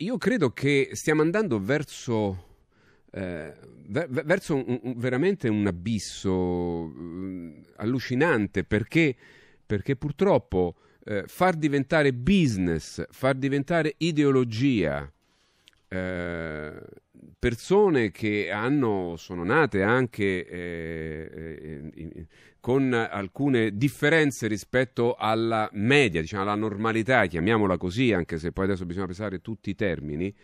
Io credo che stiamo andando verso eh, verso un, un, veramente un abisso mm, allucinante perché, perché purtroppo eh, far diventare business, far diventare ideologia eh, persone che hanno, sono nate anche eh, eh, con alcune differenze rispetto alla media, diciamo alla normalità, chiamiamola così, anche se poi adesso bisogna pensare tutti i termini,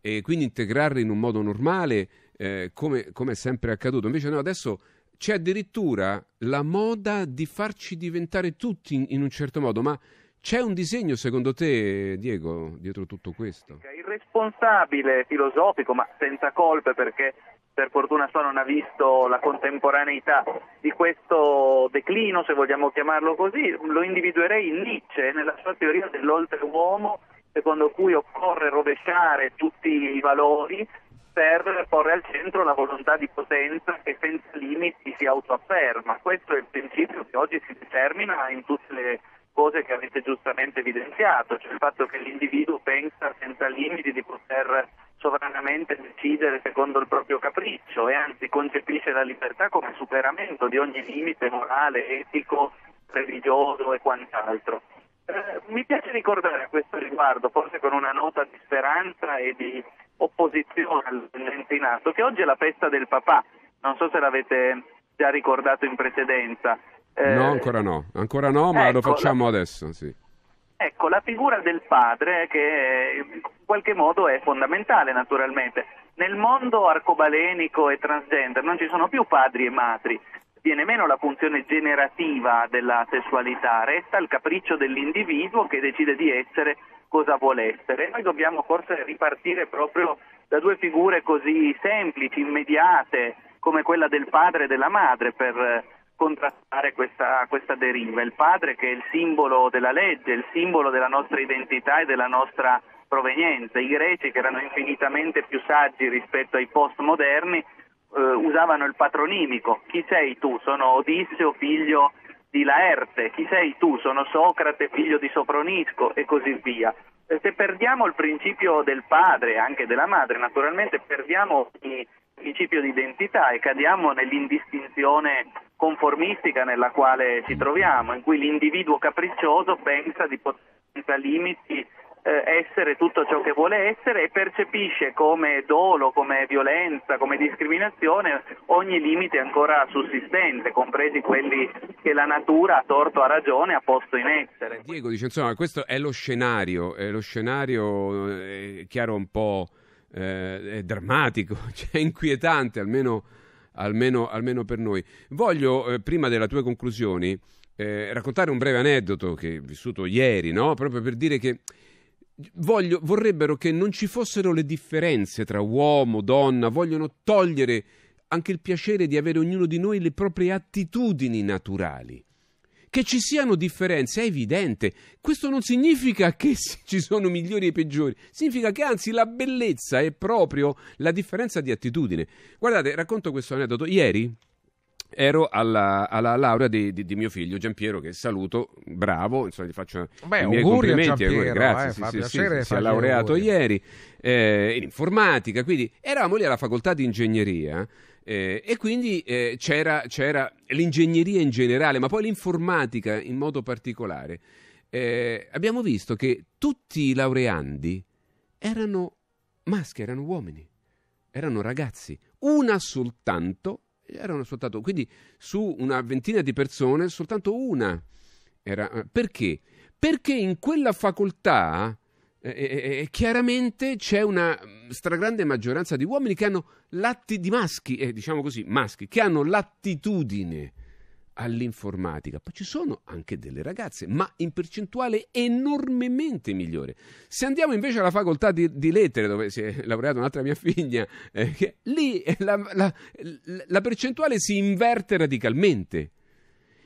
e quindi integrarli in un modo normale eh, come, come è sempre accaduto. Invece noi adesso c'è addirittura la moda di farci diventare tutti in, in un certo modo, ma c'è un disegno, secondo te, Diego, dietro tutto questo? Il responsabile filosofico, ma senza colpe perché per fortuna sua non ha visto la contemporaneità di questo declino, se vogliamo chiamarlo così, lo individuerei in Nietzsche, nella sua teoria dell'oltreuomo, secondo cui occorre rovesciare tutti i valori per porre al centro la volontà di potenza che senza limiti si autoafferma. Questo è il principio che oggi si determina in tutte le cose che avete giustamente evidenziato, cioè il fatto che l'individuo pensa senza limiti di poter sovranamente decidere secondo il proprio capriccio e anzi concepisce la libertà come superamento di ogni limite morale, etico, religioso e quant'altro. Eh, mi piace ricordare a questo riguardo, forse con una nota di speranza e di opposizione al in che oggi è la festa del papà, non so se l'avete già ricordato in precedenza. Eh, no, ancora no, ancora no, ma ecco, lo facciamo la... adesso, sì. Ecco, la figura del padre che in qualche modo è fondamentale naturalmente. Nel mondo arcobalenico e transgender non ci sono più padri e matri, viene meno la funzione generativa della sessualità, resta il capriccio dell'individuo che decide di essere cosa vuole essere. Noi dobbiamo forse ripartire proprio da due figure così semplici, immediate, come quella del padre e della madre per contrastare questa, questa, deriva. Il padre che è il simbolo della legge, il simbolo della nostra identità e della nostra provenienza. I greci che erano infinitamente più saggi rispetto ai postmoderni eh, usavano il patronimico. Chi sei tu? Sono Odisseo, figlio di Laerte. Chi sei tu? Sono Socrate, figlio di Sopronisco e così via. Eh, se perdiamo il principio del padre e anche della madre, naturalmente perdiamo il principio di identità e cadiamo nell'indistinzione conformistica nella quale ci troviamo, in cui l'individuo capriccioso pensa di poter senza limiti eh, essere tutto ciò che vuole essere e percepisce come dolo, come violenza, come discriminazione ogni limite ancora sussistente, compresi quelli che la natura a torto a ragione ha posto in essere. Eh, Diego dice insomma questo è lo scenario, è lo scenario è eh, chiaro un po' eh, è drammatico, cioè inquietante almeno almeno, almeno per noi. Voglio, eh, prima delle tue conclusioni, eh, raccontare un breve aneddoto che ho vissuto ieri, no? proprio per dire che voglio, vorrebbero che non ci fossero le differenze tra uomo, donna, vogliono togliere anche il piacere di avere ognuno di noi le proprie attitudini naturali. Che ci siano differenze è evidente. Questo non significa che ci sono migliori e peggiori, significa che anzi la bellezza è proprio la differenza di attitudine. Guardate, racconto questo aneddoto. Ieri ero alla, alla laurea di, di, di, mio figlio Giampiero che saluto, bravo, insomma gli faccio Beh, i miei complimenti, auguri, eh, grazie, eh, sì, fa sì, piacere, sì, si è laureato auguri. ieri eh, in informatica, quindi eravamo lì alla facoltà di ingegneria eh, e quindi eh, c'era, c'era, l'ingegneria in generale, ma poi l'informatica in modo particolare. Eh, abbiamo visto che tutti i laureandi erano maschi, erano uomini, erano ragazzi. Una soltanto, erano soltanto quindi su una ventina di persone, soltanto una. Era, eh, perché? Perché in quella facoltà e, e, chiaramente c'è una stragrande maggioranza di uomini che hanno l'atti di maschi, eh, diciamo così, maschi, che hanno l'attitudine all'informatica. Poi ci sono anche delle ragazze, ma in percentuale enormemente migliore. Se andiamo invece alla facoltà di, di lettere, dove si è laureata un'altra mia figlia, eh, lì eh, la, la, la percentuale si inverte radicalmente.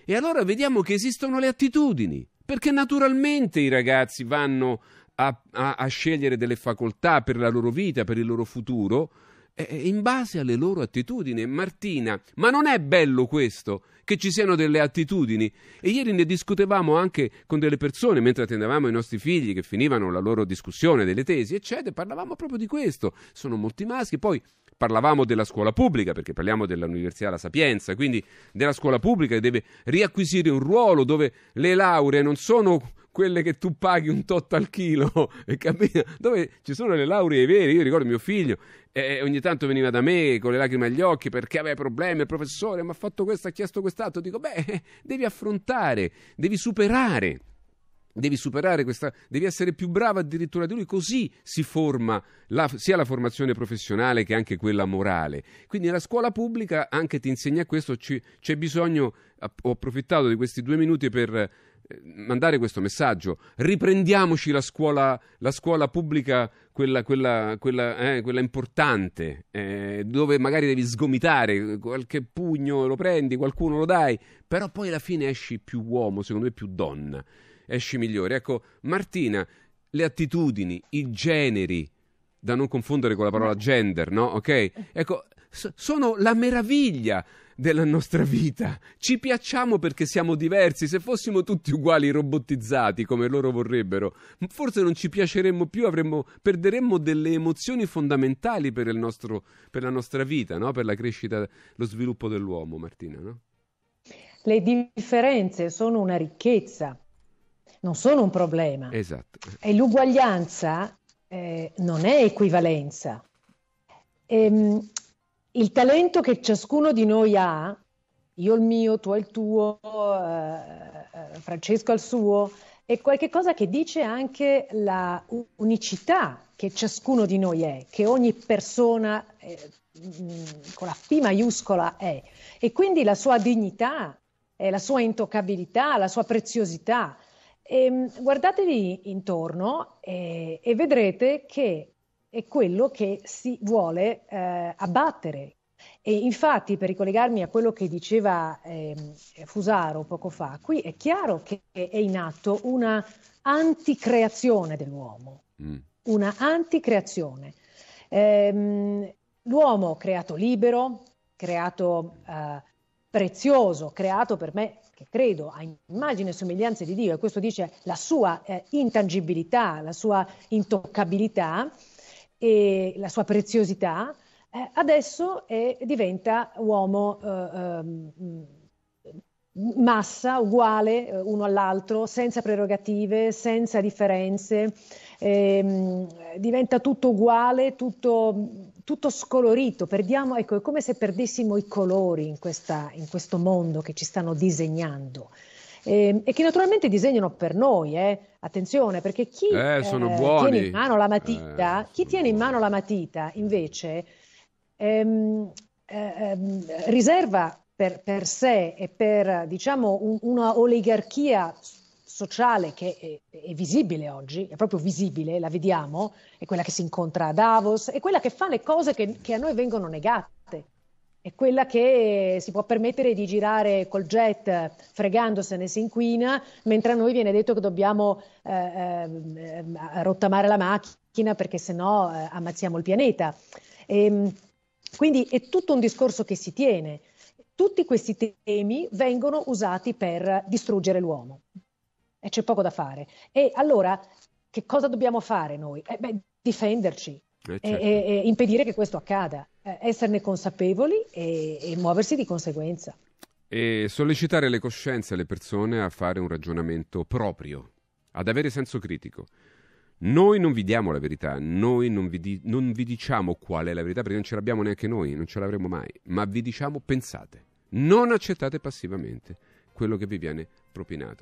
E allora vediamo che esistono le attitudini, perché naturalmente i ragazzi vanno a, a, a scegliere delle facoltà per la loro vita, per il loro futuro, in base alle loro attitudini. Martina, ma non è bello questo? Che ci siano delle attitudini. E ieri ne discutevamo anche con delle persone mentre attendevamo i nostri figli che finivano la loro discussione delle tesi, eccetera. Parlavamo proprio di questo. Sono molti maschi. Poi parlavamo della scuola pubblica, perché parliamo dell'Università La Sapienza, quindi della scuola pubblica che deve riacquisire un ruolo dove le lauree non sono quelle che tu paghi un tot al chilo, capito? dove ci sono le lauree vere. Io ricordo mio figlio, eh, ogni tanto veniva da me con le lacrime agli occhi perché aveva problemi. Il professore mi ha fatto questo, ha chiesto quest'altro. Dico, beh, devi affrontare, devi superare. Devi superare questa, devi essere più bravo addirittura di lui, così si forma la, sia la formazione professionale che anche quella morale. Quindi la scuola pubblica anche ti insegna questo, ci, c'è bisogno, ho approfittato di questi due minuti per mandare questo messaggio. Riprendiamoci la scuola, la scuola pubblica, quella, quella, quella, eh, quella importante, eh, dove magari devi sgomitare eh, qualche pugno, lo prendi, qualcuno lo dai, però poi alla fine esci più uomo, secondo me più donna, esci migliore. Ecco, Martina, le attitudini, i generi, da non confondere con la parola gender, no? Ok? Ecco, sono la meraviglia della nostra vita. Ci piacciamo perché siamo diversi, se fossimo tutti uguali robotizzati come loro vorrebbero, forse non ci piaceremmo più, avremmo, perderemmo delle emozioni fondamentali per, il nostro, per la nostra vita, no? per la crescita, lo sviluppo dell'uomo, Martina. No? Le differenze sono una ricchezza, non sono un problema. Esatto. E l'uguaglianza eh, non è equivalenza. Ehm, il talento che ciascuno di noi ha, io il mio, tu hai il tuo, eh, eh Francesco ha il suo, è qualcosa che dice anche la unicità che ciascuno di noi è, che ogni persona eh, mm, con la P maiuscola è, e quindi la sua dignità, eh, la sua intoccabilità, la sua preziosità. E, ehm, guardatevi intorno e, eh, e vedrete che è quello che si vuole eh, abbattere. E infatti, per ricollegarmi a quello che diceva eh, Fusaro poco fa, qui è chiaro che è in atto una anticreazione dell'uomo, mm. una anticreazione. Ehm, l'uomo creato libero, creato eh, prezioso, creato per me, che credo, a immagine e somiglianza di Dio, e questo dice la sua eh, intangibilità, la sua intoccabilità, e la sua preziosità, eh, adesso è, diventa uomo eh, ehm, massa, uguale eh, uno all'altro, senza prerogative, senza differenze, ehm, diventa tutto uguale, tutto tutto scolorito, perdiamo, ecco, è come se perdessimo i colori in, questa, in questo mondo che ci stanno disegnando e, ehm, e che naturalmente disegnano per noi, eh. attenzione, perché chi, eh, eh tiene, in mano la matita, eh, chi tiene in mano la matita invece ehm, ehm, riserva per, per, sé e per diciamo, un, una oligarchia sociale che è, è, visibile oggi, è proprio visibile, la vediamo, è quella che si incontra a Davos, è quella che fa le cose che, che a noi vengono negate è quella che si può permettere di girare col jet fregandosene si inquina, mentre a noi viene detto che dobbiamo eh, ehm, eh, rottamare la macchina perché sennò eh, ammazziamo il pianeta. E, ehm, quindi è tutto un discorso che si tiene. Tutti questi temi vengono usati per distruggere l'uomo e c'è poco da fare. E allora che cosa dobbiamo fare noi? Eh beh, difenderci, eh, certo. e, e, impedire che questo accada, eh, esserne consapevoli e, e muoversi di conseguenza. E sollecitare le coscienze e le persone a fare un ragionamento proprio, ad avere senso critico. Noi non vi diamo la verità, noi non vi, di- non vi, diciamo qual è la verità perché non ce l'abbiamo neanche noi, non ce l'avremo mai, ma vi diciamo pensate, non accettate passivamente quello che vi viene propinato.